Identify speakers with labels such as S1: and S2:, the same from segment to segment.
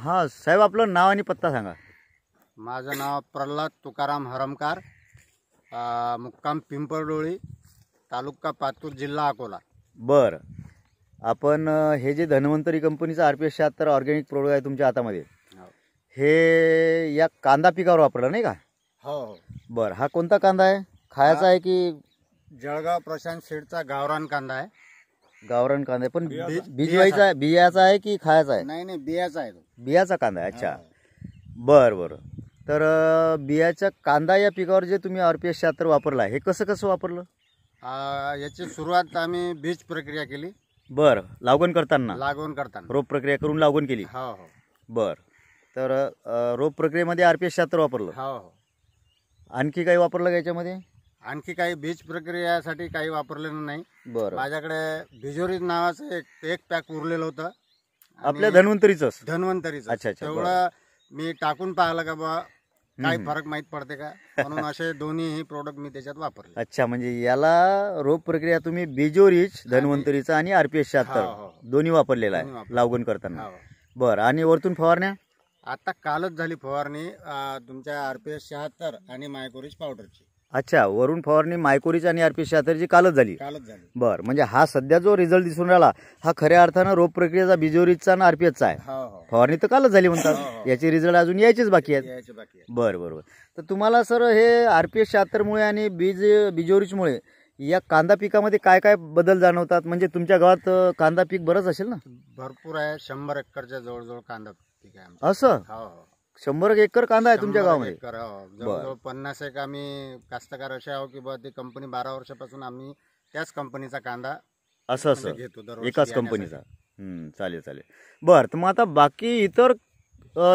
S1: हां साहेब आपलं नाव आणि पत्ता सांगा
S2: माझं नाव प्रल्हाद तुकाराम हरमकार मुक्काम पिंपळडोळी तालुका पातूर जिल्हा अकोला
S1: बर आपण हे जे धन्वंतरी कंपनीचं आर पी एस शहात्तर ऑर्गॅनिक प्रोडक्ट आहे तुमच्या हातामध्ये हो. हे या कांदा पिकावर वापरलं नाही का हो बर हो. बरं हा कोणता कांदा आहे खायचा आहे की
S2: जळगाव प्रशांत शेडचा गावरान कांदा आहे
S1: गावरण कांदा आहे. पण बीज- आहे- बियाचा आहे की खायचा आहे
S2: नाही नाही बियाचा आहे
S1: बियाचा कांदा आहे अच्छा बरं बरं तर बियाचा कांदा या पिकावर जे तुम्ही आरपीएस शास्त्र वापरला हे कसं कसं वापरलं
S2: याची सुरुवात आम्ही बीज प्रक्रिया केली
S1: बर लागवण करताना लागवण करताना रोप प्रक्रिया करून लागवण केली हो हो बर तर रोप प्रक्रियेमध्ये आरपीएस शास्त्र वापरलं हो हो आणखी काही वापरलं का याच्यामध्ये
S2: आणखी काही बीज प्रक्रियासाठी काही वापरलेलं नाही बरं माझ्याकडे भिजोरी नावाचं एक एक पॅक उरलेलं होतं आपल्या धन्वंतरीच धन्वंतरीच अच्छा, तेवढं मी टाकून पाहिलं का बा काय फरक माहित पडते का म्हणून असे दोन्ही प्रोडक्ट मी त्याच्यात वापरले
S1: अच्छा म्हणजे याला रोप प्रक्रिया तुम्ही बिजोरीच धन्वंतरीचा आणि आरपीएस शहात्तर हो, हो, हो. दोन्ही वापरलेला आहे लावगण करताना बर आणि वरतून फवारण्या
S2: आता कालच झाली फवारणी तुमच्या आरपीएस शहात्तर आणि मायकोरीज पावडरची
S1: अच्छा वरुण फवारणी मायकोरीची आणि आरपी शहात्तरची कालच झाली बर बरं म्हणजे हा सध्या जो रिझल्ट दिसून राहिला हा खऱ्या अर्थानं रोप प्रक्रियेचा बिजोरीचा आणि आरपीएचचा आहे हो फवारणी हो. तर कालच झाली म्हणतात हो, हो. याचे रिझल्ट अजून यायचेच बाकी आहेत बाकी आहे. बरं बरं तर तुम्हाला सर हे आरपीएस शहात्तरमुळे आणि बीज बिजोरीचमुळे या कांदा पिकामध्ये काय काय बदल जाणवतात म्हणजे तुमच्या गावात कांदा पीक बरंच असेल ना
S2: भरपूर आहे शंभर एकरच्या जवळजवळ कांदा पीक आहे असं
S1: शंभर एकर कांदा आहे तुमच्या गावामध्ये हो.
S2: जवळ जवळ पन्नास एक आम्ही कास्तकार असे आहो की ती कंपनी बारा वर्षापासून आम्ही त्याच कंपनीचा कांदा असं म्हणजे असं घेतो एकाच कंपनीचा चालेल चालेल
S1: बरं तर मग आता बाकी इतर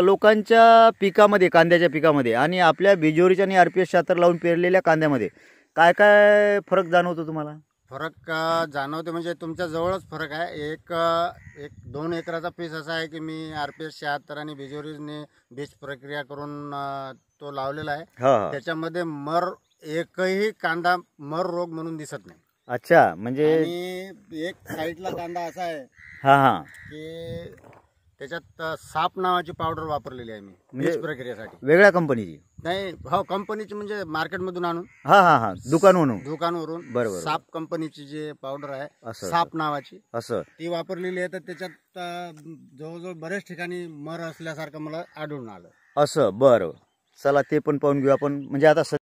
S1: लोकांच्या पिकामध्ये कांद्याच्या पिकामध्ये आणि आपल्या बिजोरीच्या आणि आर पी एस लावून पेरलेल्या कांद्यामध्ये काय काय फरक जाणवतो तुम्हाला
S2: फरक जाणवते म्हणजे तुमच्या जवळच फरक आहे एक एक दोन एकराचा पीस असा आहे की मी आर पी एस शहात्तर आणि बिजोरीजने बीज प्रक्रिया करून तो लावलेला आहे त्याच्यामध्ये मर एकही कांदा मर रोग म्हणून दिसत नाही
S1: अच्छा म्हणजे
S2: एक साईडला कांदा असा आहे
S1: हा हा की
S2: त्याच्यात साप नावाची पावडर वापरलेली आहे मी म्हणजे- प्रक्रियेसाठी
S1: वेगळ्या कंपनीची
S2: नाही हो कंपनीची म्हणजे मार्केटमधून आणून हा
S1: हा हा दुकानवरून बरोबर. साप
S2: कंपनीची जी पावडर आहे साप नावाची असं ती वापरलेली आहे तर त्याच्यात जवळजवळ बऱ्याच ठिकाणी मर असल्यासारखं मला आढळून आलं
S1: असं बरं चला ते पण पाहून घेऊ आपण म्हणजे आता